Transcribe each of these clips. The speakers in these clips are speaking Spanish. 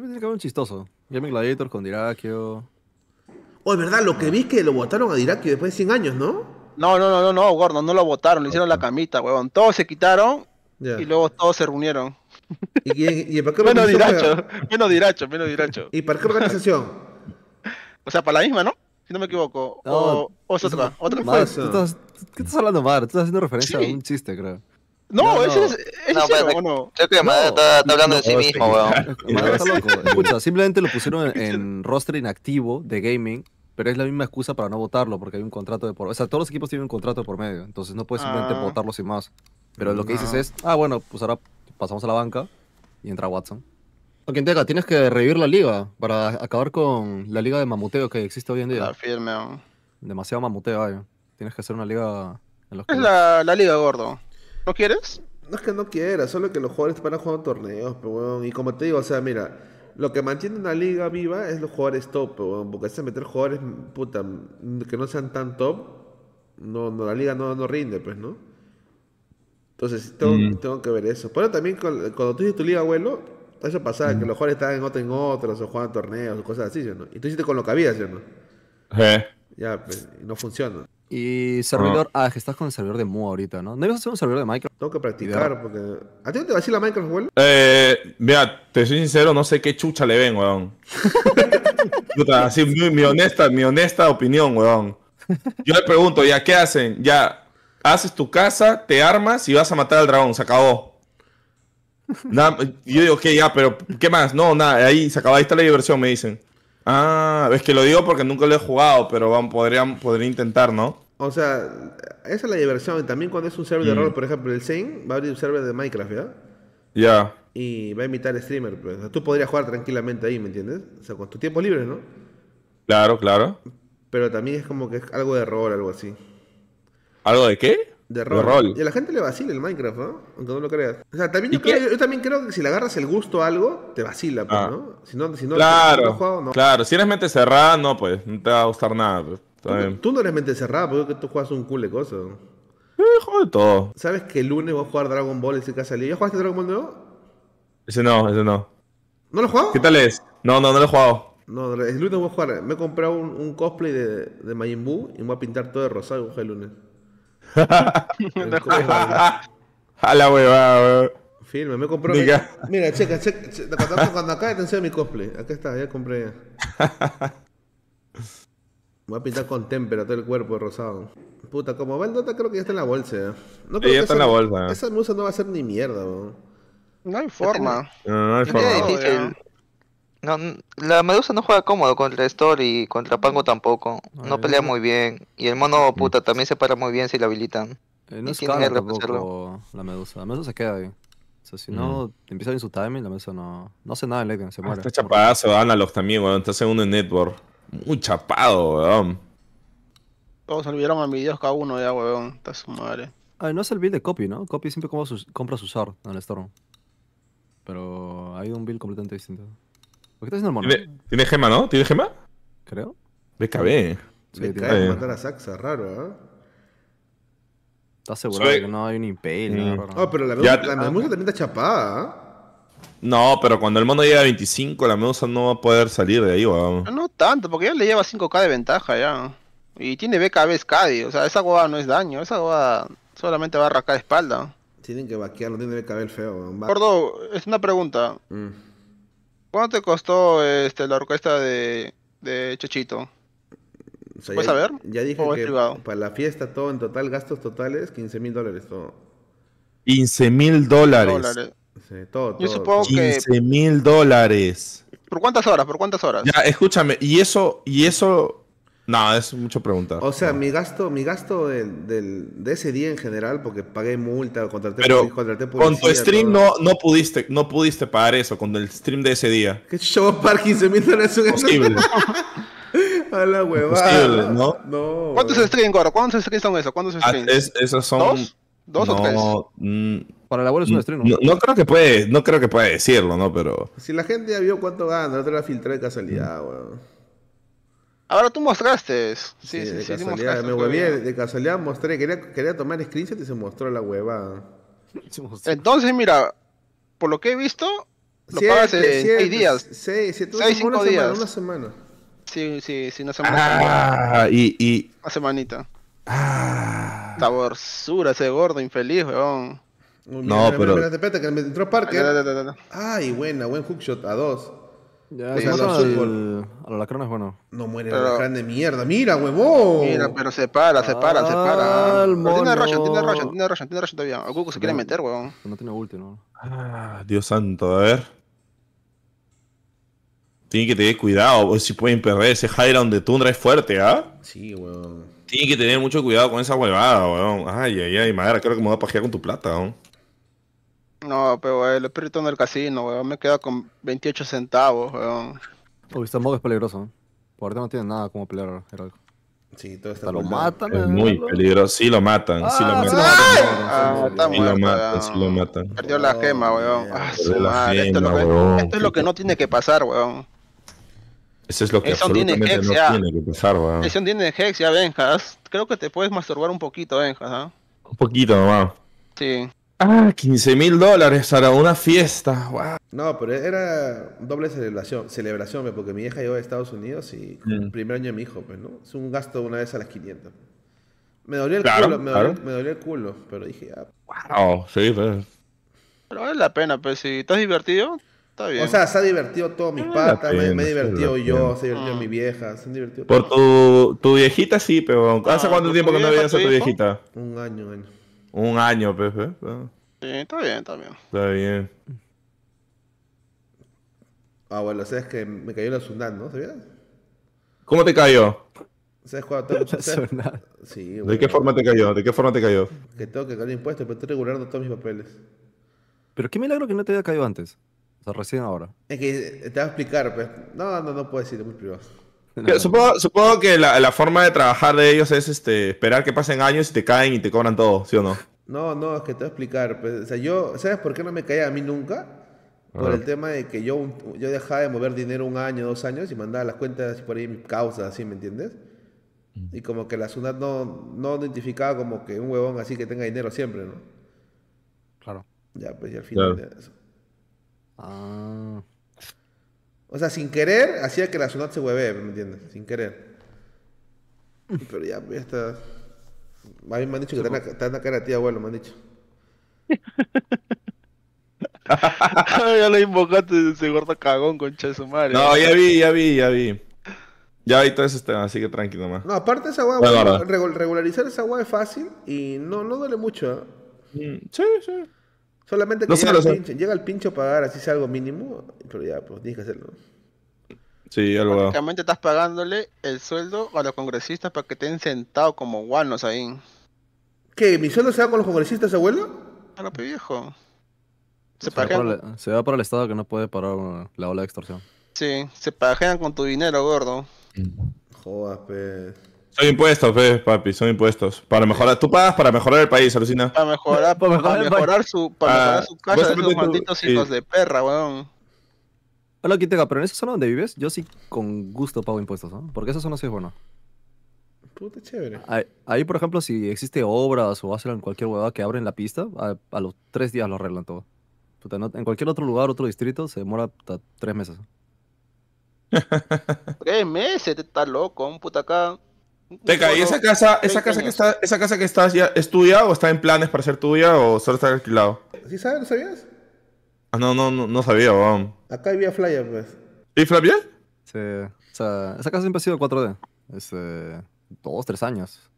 me tiene que haber un chistoso. Game Gladiator con Diracchio Oh, es verdad, lo que vi es que lo votaron a Diracchio después de 100 años, ¿no? No, no, no, no, no, no lo votaron, le hicieron la camita, huevón. Todos se quitaron y luego todos se reunieron. ¿Y, para qué menos diracho, menos diracho, menos diracho. ¿Y para qué organización? o sea, para la misma, ¿no? Si no me equivoco. o, es otra, otra. Pues, ¿Qué estás hablando, Mar? Tú estás haciendo referencia a un chiste, creo. No, ese es. ¿Ese pues, cero, no? que está, hablando de sí mismo, weón. Eh, simplemente lo pusieron en, roster inactivo de gaming pero es la misma excusa para no votarlo porque hay un contrato de por O sea, todos los equipos tienen un contrato de por medio, entonces no puedes simplemente ah. votarlo sin más. Pero lo que dices ah. es, ah, bueno, pues ahora pasamos a la banca y entra Watson. Ok, tenga tienes que revivir la liga para acabar con la liga de mamuteo que existe hoy en día. firme. Demasiado mamuteo hay. Tienes que hacer una liga en Es la, la, liga, gordo. ¿No quieres? No es que no quiera, solo que los jugadores van a jugar torneos, y como te digo, o sea, mira, lo que mantiene una liga viva es los jugadores top, bueno, porque se meter jugadores puta, que no sean tan top, no, no la liga no, no rinde, pues, ¿no? Entonces mm. tengo, que ver eso. Pero también cuando tú hiciste tu liga, abuelo, eso pasaba, que mm. los jugadores estaban en otro en otros, o jugaban torneos, o cosas así, ¿no? Y tú hiciste con lo que había, ¿sí, ¿no? Ya, pues, no funciona. Y servidor, ah, que estás con el servidor de Mu ahorita, ¿no? ¿No ibas hacer un servidor de Minecraft? Tengo que practicar, porque. ¿A ti no te va a decir la Minecraft, weón? Eh, mira, te soy sincero, no sé qué chucha le ven, weón. Puta, así, mi, honesta, mi honesta opinión, weón. Yo le pregunto, ¿ya qué hacen? Ya, haces tu casa, te armas y vas a matar al dragón, se acabó. yo digo, ok, ya, pero ¿qué más? No, nada, ahí se acabó, ahí está la diversión, me dicen. Ah, es que lo digo porque nunca lo he jugado, pero van, podrían, podría intentar, ¿no? O sea, esa es la diversión. también cuando es un server de mm. rol, por ejemplo, el Zane va a abrir un server de Minecraft, ¿ya? Ya. Y va a invitar streamer. Pues. tú podrías jugar tranquilamente ahí, ¿me entiendes? O sea, con tu tiempo libre, ¿no? Claro, claro. Pero también es como que es algo de rol, algo así. ¿Algo de qué? De rol. Y a la gente le vacila el Minecraft, ¿no? Aunque no lo creas. O sea, también yo, creo, yo, también creo que si le agarras el gusto a algo, te vacila, pues, ah. ¿no? Si no, si no, claro, no. Claro, si eres mente cerrada, no, pues, no te va a gustar nada. Pues, tú, no eres mente cerrada, porque pues, tú juegas un cool de cosas. Eh, de todo. ¿Sabes que el lunes voy a jugar Dragon Ball ese que ha salido? ¿Ya jugaste Dragon Ball nuevo? Ese no, ese no. ¿No lo he jugado? ¿Qué tal es? No, no, no lo he jugado. No, el lunes voy a jugar. Me he comprado un, cosplay de, de Majin y me voy a pintar todo de rosado y el lunes. Este, a la huevada, weón. Filme, me compró. Mira, checa, checa. cuando, acá atención mi cosplay. Acá está, ya compré. Ya. Voy a pintar con témpera todo el cuerpo rosado. Puta, como va el Dota, creo que ya está en la bolsa. No creo que esa, en la bolsa. Esa musa no va a ser ni mierda, weón. No hay forma. No, no hay forma. No, la Medusa no juega cómodo contra Store y contra mm. Pango tampoco. no pelea muy bien. Y el mono mm. puta también se para muy bien si la habilitan. Eh, no es caro la Medusa. La Medusa se queda ahí. O sea, si no mm. empieza bien su timing, la Medusa no, no hace nada en Legend, se ah, muere. está chapado, Analog también, weón. Está segundo en Network. Muy chapado, weón. Todos olvidaron a mi Dios cada uno ya, weón. Está su madre. Ay, ah, no es el build de Copy, ¿no? Copy siempre compra su, compra en el Storm. Pero hay un build completamente distinto. ¿Por qué estás haciendo el mono? ¿Tiene, gema, no? ¿Tiene gema? Creo. BKB. Sí, BKB matar a Saxa, raro, ¿eh? ¿Estás seguro de que no hay un imperio? No, oh, pero la, medusa, también está chapada. ¿eh? No, pero cuando el mono llega a 25, la medusa no va a poder salir de ahí, weón. No, tanto, porque ya le lleva 5k de ventaja ya. Y tiene BKB Scadi, o sea, esa guada no es daño, esa guada solamente va a rascar espalda. Tienen que no tiene BKB el feo, weón. Gordo, es una pregunta. Mm. ¿Cuánto te costó este, la orquesta de, Chechito? ¿Puedes saber? Ya dije que para la fiesta todo en total, gastos totales, 15 mil dólares todo. 15 mil dólares. Yo supongo que... 15 mil dólares. ¿Por cuántas horas? ¿Por cuántas horas? Ya, escúchame, y eso, y eso no, es mucho preguntar. O sea, mi gasto, mi gasto del, de ese día en general, porque pagué multa, contraté, Pero Con tu stream no, no, pudiste, no pudiste pagar eso, con el stream de ese día. ¿Qué show para 15 mil dólares un Posible. A la huevada. ¿no? cuántos streams, Goro? ¿Cuántos streams son eso? ¿Cuántos ah, streams? Ah, es, esos son... ¿Dos? ¿Dos o tres? Mm, para la abuelo es un mm, stream. No, creo que puede, no creo que pueda decirlo, ¿no? Pero. Si la gente ya vio cuánto gana, no te la filtré de casualidad, weón. Ahora tú mostraste. Sí, sí, sí. De sí, casualidad, me huevía, de, casualidad mostré. Quería, quería tomar screenshot y se mostró la huevada. Entonces, mira, por lo que he visto, lo siete, pagas en 6 días. 6, pues, 5 días. Una semana. Sí, sí, sí, una semana. Ah, y, y. Una semanita. Ah. Saborsura ese gordo infeliz, weón. No, mira, pero. Mira, espérate, que me entró Parker. Ay, buena, buen hookshot a dos. Ya, ya. es el, es bueno. No muere pero... el de mierda. Mira, huevón. Mira, pero se para, se para, se para. Tiene Roshan, tiene Roshan, tiene Roshan, tiene todavía. A Goku se quiere meter, huevón. No tiene ulti, ¿no? Ah, Dios santo, a ver. Tienen que tener cuidado, pues, si pueden perder ese high de Tundra es fuerte, ¿ah? Sí, huevón. Tienen que tener mucho cuidado con esa huevada, huevón. Ay, ay, ay, madera, creo que me voy a pajear con tu plata, huevón. No, pero el espíritu en el casino, weón, me queda con 28 centavos, weón. Uy, este modo es peligroso, ¿eh? Por ahorita no tiene nada como pelear algo. Sí, todo está. Lo matan. Es eh, muy peligroso. Sí, lo matan. sí, lo matan. Ah, sí, lo matan. Sí, lo matan. Perdió la gema, oh, weón. Ah, esto, es lo que, esto es lo que no tiene que pasar, weón. Eso es lo que absolutamente no tiene que pasar, weón. tiene Hex, ya, Benjas. Creo que te puedes masturbar un poquito, Benjas, ¿ah? Un poquito nomás. Sí. Ah, 15 mil dólares para una fiesta. No, pero era doble celebración, celebración, porque mi hija llegó a Estados Unidos y el mm. primer año de mi hijo, pues, ¿no? Es un gasto una vez a las 500. Me dolió el culo, me, el culo, pero dije, ah, wow. sí, Pero vale la pena, pues, si estás divertido, Está bien. O sea, se ha divertido todo mi pata me, he divertido yo, se ha divertido ah. mi vieja, se han divertido. Por tu, tu viejita sí, pero ¿hace ah, cuánto tiempo que no veías a tu viejita? Un año, año. Un año, Pepe. Sí, está bien, está bien. Está bien. Ah, bueno, sabes que me cayó la Sundan, ¿no? ¿Sabías? ¿Cómo te cayó? ¿Sabes cuándo tengo que Sí, ¿De qué forma te cayó? ¿De qué forma te cayó? Que tengo que pagar impuestos, pero estoy regulando todos mis papeles. Pero qué milagro que no te haya caído antes. O sea, recién ahora. Es que te voy a explicar, pues. No, no, no puedo decir, es muy privado. supongo, supongo, que la, forma de trabajar de ellos es este, esperar que pasen años y te caen y te cobran todo, ¿sí o no? No, no, es que te voy a explicar. Pues, o sea, yo, ¿sabes por qué no me caía a mí nunca? Por el tema de que yo, yo dejaba de mover dinero un año, dos años y mandaba las cuentas por ahí mis causas, así, ¿me entiendes? Mm. Y como que la SUNAT no, no identificaba como que un huevón así que tenga dinero siempre, ¿no? Claro. Ya, pues y al final de eso. Ah. O sea, sin querer, hacía que la Sunat se hueve, ¿me entiendes? Sin querer. Pero ya, ya está. A mí me han dicho que te en la cara de ti, abuelo, me han dicho. Ah, ya lo invocaste, se gordo cagón, concha de su madre. No, ya vi, ya vi, ya vi. Ya vi todo ese tema, así que tranquilo nomás. No, aparte esa agua, bueno, regularizar esa agua es fácil y no, no duele mucho. ¿eh? Mm, sí, sí. Solamente que llega, el pincho, a pagar, así sea algo mínimo, pero ya, pues tienes que hacerlo. Sí, algo. básicamente estás pagándole el sueldo a los congresistas para que estén sentados como guanos ahí. ¿Qué? ¿Mi sueldo se va con los congresistas, abuelo? A lo viejo. Se, va se, va para el Estado que no puede parar uh, la ola de extorsión. Sí, se pajean con tu dinero, gordo. Jodas, pe. Son impuestos, ves, papi, son impuestos. Para mejorar, tú pagas para mejorar el país, alucina. Para mejorar, para mejorar, su, para ah, mejorar su casa de esos malditos hijos de perra, weón. Hola, Quintega, pero en esa zona donde vives, yo sí con gusto pago impuestos, ¿no? Porque esa zona sí es buena. Puta chévere. Ahí, por ejemplo, si existe obras o hacen cualquier huevada que abren la pista, a, los tres días lo arreglan todo. Puta, en cualquier otro lugar, otro distrito, se demora hasta tres meses. tres meses, te estás loco, un puta acá. Te ¿y esa casa, esa casa que está, esa casa que estás ya es tuya o está en planes para ser tuya o solo está alquilado? ¿Sí sabes? ¿No sabías? Ah, no, no, no, sabía, weón. Acá había Flyer, pues. ¿Y Flyer? Sí. O sea, esa casa siempre ha sido 4D. Es eh, dos, tres años.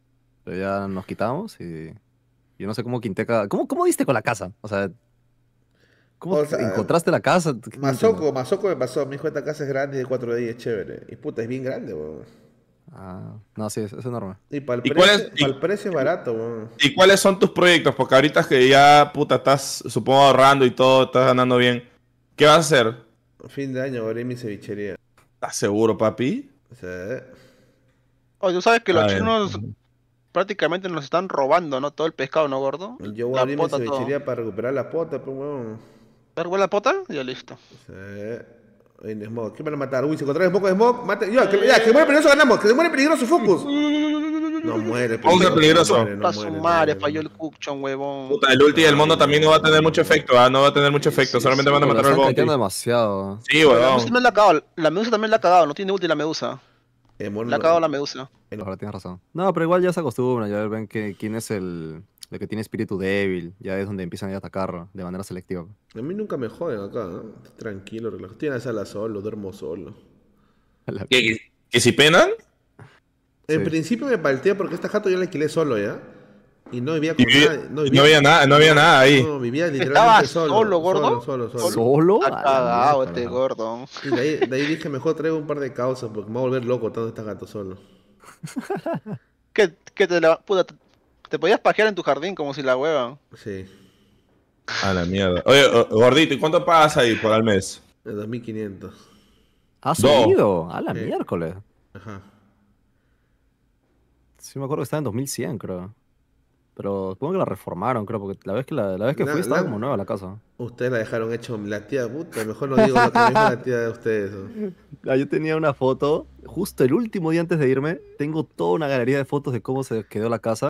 Pero ya nos quitamos y. Yo no sé cómo Quinteca. ¿Cómo, cómo diste con la casa? O sea. ¿Cómo encontraste la casa? Mazoco, Mazoco me pasó. Mi hijo esta casa es grande y de 4D es chévere. Y puta, es bien grande, weón. Ah, no, sí, es, es enorme. Y para el, precio, es, barato, ¿Y cuáles son tus proyectos? Porque ahorita que ya, puta, estás, supongo, ahorrando y todo, estás ganando bien. ¿Qué vas a hacer? Fin de año, abrir mi cevichería. ¿Estás seguro, papi? Sí. Oye, tú sabes que los chinos prácticamente nos están robando, ¿no? Todo el pescado, ¿no, gordo? Yo voy a abrir mi cevichería para recuperar la pota, pues, weón. la pota? Ya listo. Sí. En smoke. ¿Qué van a matar? Uy, se un poco con smoke, Mate. Ya, que, ya, eh. muere peligroso ganamos. Que muere peligroso Focus. No muere peligroso. peligroso. Está muere, falló el Cuchon, huevón. Puta, el ulti del mundo también no va a tener mucho efecto. ¿ah? No va a tener mucho efecto. solamente van a matar al boss. demasiado. Sí, huevón. La Medusa también la ha cagado. La Medusa también la ha cagado. No tiene ulti la Medusa. Eh, la ha cagado la Medusa. Ahora tienes razón. No, pero igual ya se acostumbra. Ya ven quién es el. Lo que tiene espíritu débil, ya es donde empiezan a atacar de manera selectiva. A mí nunca me joden acá, ¿no? tranquilo, relajado. Estoy en la sala solo, duermo solo. ¿Que, si penan? En principio me palteé porque esta jato yo la alquilé solo, ¿ya? Y no vivía con No, había nada, no había nada ahí. No, vivía literalmente solo, solo. gordo? Solo, solo. ¿Solo? cagado ah, este gordo. Y de ahí, dije, mejor traigo un par de causas porque me va a volver loco tanto esta gato solo. ¿Qué, qué te la... Puta, te podías pajear en tu jardín como si la hueva. Sí. A la mierda. Oye, gordito, ¿y cuánto pagas ahí por al mes? 2.500. ¿Ha subido? A la miércoles. Ajá. Sí, me acuerdo que estaba en 2100, creo. Pero supongo que la reformaron, creo, porque la vez que, la, vez que la, fui estaba como nueva la casa. Ustedes la dejaron hecho la tía puta, mejor no digo lo que la tía de ustedes. Ah, yo tenía una foto, justo el último día antes de irme, tengo toda una galería de fotos de cómo se quedó la casa